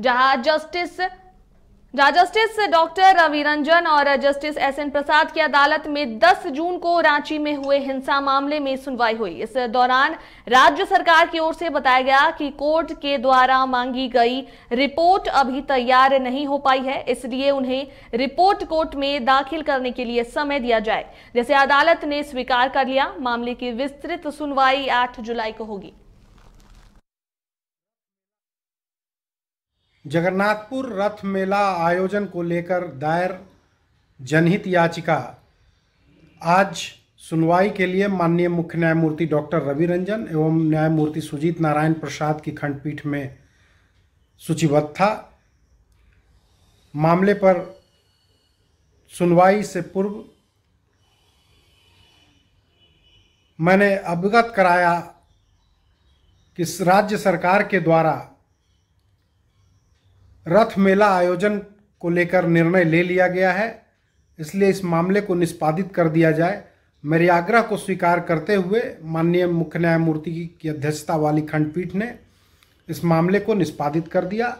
जहां जस्टिस जहां justice doctor Ravi Ranjan और जस्टिस एस एन प्रसाद की अदालत में 10 जून को रांची में हुए हिंसा मामले में सुनवाई हुई इस दौरान राज्य सरकार की ओर से बताया गया कि कोर्ट के द्वारा मांगी गई रिपोर्ट अभी तैयार नहीं हो पाई है इसलिए उन्हें रिपोर्ट कोर्ट में दाखिल करने के लिए समय दिया जाए जैसे अदालत ने स्वीकार कर लिया मामले की विस्तृत सुनवाई आठ जुलाई को होगी जगन्नाथपुर रथ मेला आयोजन को लेकर दायर जनहित याचिका आज सुनवाई के लिए माननीय मुख्य न्यायमूर्ति डॉक्टर रवि रंजन एवं न्यायमूर्ति सुजीत नारायण प्रसाद की खंडपीठ में सूचीबद्ध था मामले पर सुनवाई से पूर्व मैंने अवगत कराया कि राज्य सरकार के द्वारा रथ मेला आयोजन को लेकर निर्णय ले लिया गया है इसलिए इस मामले को निष्पादित कर दिया जाए मेरे आग्रह को स्वीकार करते हुए माननीय मुख्य न्यायमूर्ति की अध्यक्षता वाली खंडपीठ ने इस मामले को निष्पादित कर दिया